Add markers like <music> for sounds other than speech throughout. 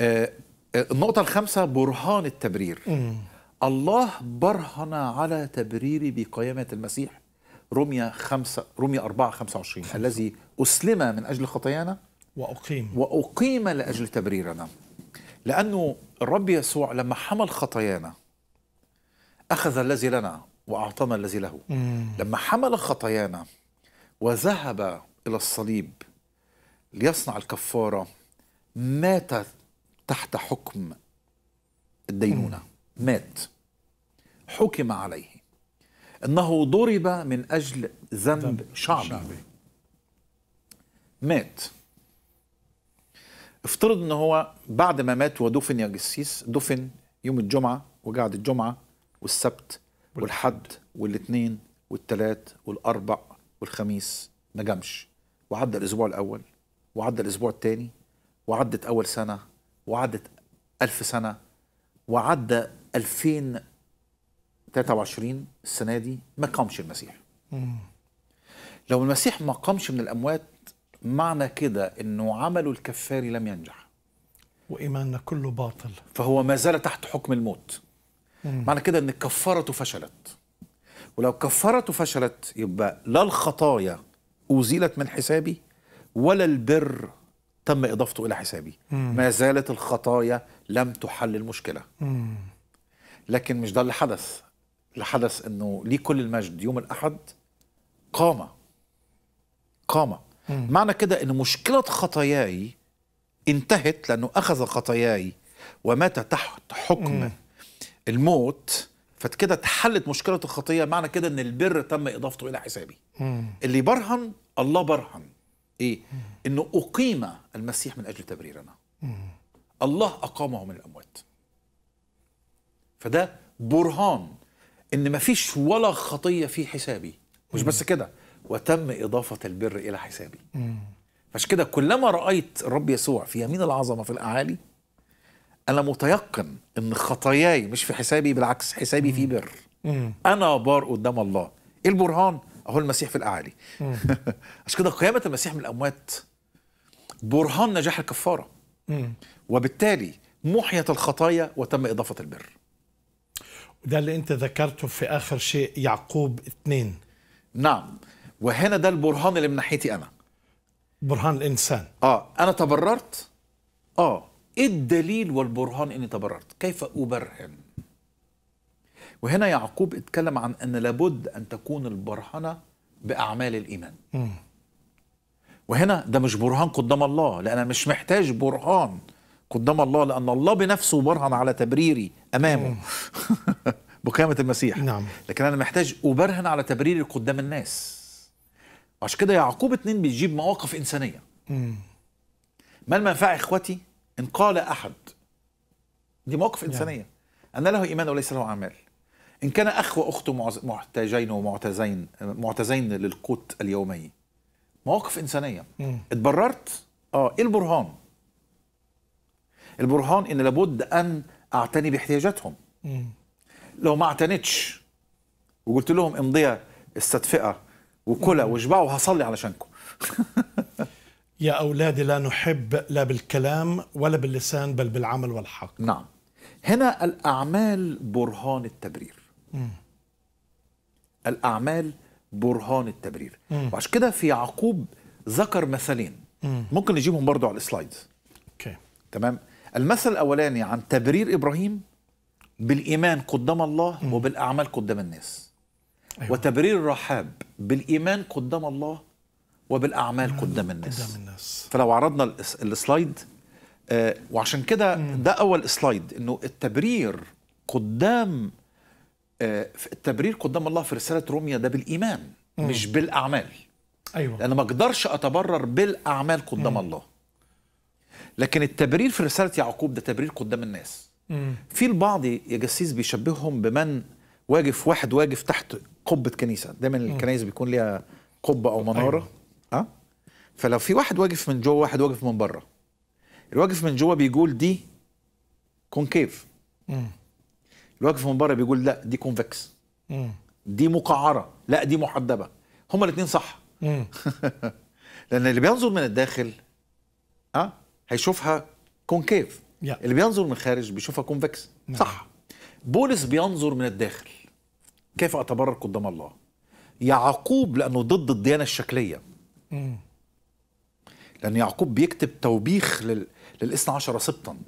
آه، آه، النقطة الخامسة برهان التبرير الله برهن على تبريري بقيامة المسيح رمية خمسة رمية أربعة خمسة وعشرين الذي أسلم من أجل خطايانا وأقيم وأقيم لأجل تبريرنا لأنه الرب يسوع لما حمل خطايانا أخذ الذي لنا وأعطانا الذي له مم. لما حمل خطايانا وذهب إلى الصليب ليصنع الكفارة مات تحت حكم الدينونة مات حكم عليه أنه ضرب من أجل ذنب شعبي, شعبي. مات افترض ان هو بعد ما مات ودفن يا جسيس دفن يوم الجمعه وقعد الجمعه والسبت والحد والاثنين والثلاث والاربع والخميس ما جمش وعدى الاسبوع الاول وعدى الاسبوع الثاني وعدت اول سنه وعدت ألف سنة وعدى 2023 السنة دي ما قامش المسيح لو المسيح ما قامش من الأموات معنى كده أنه عمله الكفاري لم ينجح وإيماننا كله باطل فهو ما زال تحت حكم الموت مم. معنى كده أن كفارته فشلت ولو كفارته فشلت يبقى لا الخطايا أزيلت من حسابي ولا البر تم إضافته إلى حسابي مم. ما زالت الخطايا لم تحل المشكلة مم. لكن مش ده اللي حدث اللي حدث أنه ليه كل المجد يوم الأحد قام قام معنى كده أن مشكلة خطاياي انتهت لأنه أخذ خطاياي ومات تحت حكم مم. الموت فكده اتحلت مشكله الخطيه معنى كده ان البر تم اضافته الى حسابي مم. اللي برهن الله برهن إيه؟ أنه أقيم المسيح من أجل تبريرنا الله أقامه من الأموات فده برهان ان ما فيش ولا خطيه في حسابي مش بس كده وتم اضافه البر الى حسابي فعشان كده كلما رايت الرب يسوع في يمين العظمه في الاعالي انا متيقن ان خطاياي مش في حسابي بالعكس حسابي فيه بر انا بار قدام الله ايه البرهان اهو المسيح في الاعالي <laughs> عشان كده قيامه المسيح من الاموات برهان نجاح الكفاره وبالتالي محيت الخطايا وتم اضافه البر ده اللي انت ذكرته في اخر شيء يعقوب اثنين نعم وهنا ده البرهان اللي من ناحيتي انا برهان الانسان اه انا تبررت اه ايه الدليل والبرهان اني تبررت كيف ابرهن وهنا يعقوب اتكلم عن أن لابد أن تكون البرهنة بأعمال الإيمان م. وهنا ده مش برهان قدام الله لأن مش محتاج برهان قدام الله لأن الله بنفسه برهن على تبريري أمامه <laughs> بقيامة المسيح نعم. لكن أنا محتاج أبرهن على تبريري قدام الناس عشان كده يعقوب اتنين بيجيب مواقف إنسانية ما المنفع إخوتي إن قال أحد دي مواقف نعم. إنسانية نعم. أن له إيمان وليس له أعمال إن كان أخ واخته محتاجين ومعتزين معتزين للقوت اليومي مواقف إنسانية مم. اتبررت؟ آه إيه البرهان؟ البرهان إن لابد أن أعتني باحتياجاتهم لو ما اعتنتش وقلت لهم امضية استدفئة وكلا واشبعوا هصلي علشانكم <laughs> يا أولادي لا نحب لا بالكلام ولا باللسان بل بالعمل والحق نعم هنا الأعمال برهان التبرير الأعمال برهان التبرير وعشان كده في يعقوب ذكر مثلين ممكن نجيبهم برضو على السلايدز اوكي تمام المثل الأولاني عن تبرير إبراهيم بالإيمان قدام الله م. وبالأعمال قدام الناس أيوة. وتبرير رحاب بالإيمان قدام الله وبالأعمال قدام الناس قدام الناس فلو عرضنا السلايد آه وعشان كده ده أول سلايد إنه التبرير قدام آه، التبرير قدام الله في رساله روميا ده بالايمان مم. مش بالاعمال ايوه انا ما اقدرش اتبرر بالاعمال قدام مم. الله لكن التبرير في رساله يعقوب ده تبرير قدام الناس مم. في البعض يا جسيس بيشبههم بمن واقف واحد واقف تحت قبه كنيسه دايما الكنايس بيكون ليها قبه او مناره أيوة. اه فلو في واحد واقف من جوه واحد واقف من بره الواقف من جوه بيقول دي كونكيف مم. الواقف من بره بيقول لا دي كونفكس دي مقعره لا دي محدبه هما الاثنين صح <laughs> لان اللي بينظر من الداخل اه هيشوفها كونكيف yeah. اللي بينظر من الخارج بيشوفها كونفكس نعم. no. صح بولس بينظر من الداخل كيف اتبرر قدام الله يعقوب لانه ضد الديانه الشكليه لان يعقوب بيكتب توبيخ لل... للاثنى عشر سبطا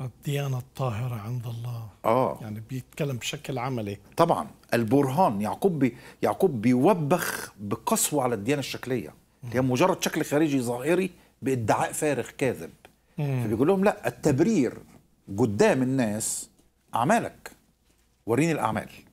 الديانة الطاهرة عند الله آه. يعني بيتكلم بشكل عملي طبعا البرهان يعقوب بي يعقوب بيوبخ بقسوة على الديانة الشكلية هي مجرد شكل خارجي ظاهري بادعاء فارغ كاذب فبيقول لهم لا التبرير قدام الناس أعمالك وريني الأعمال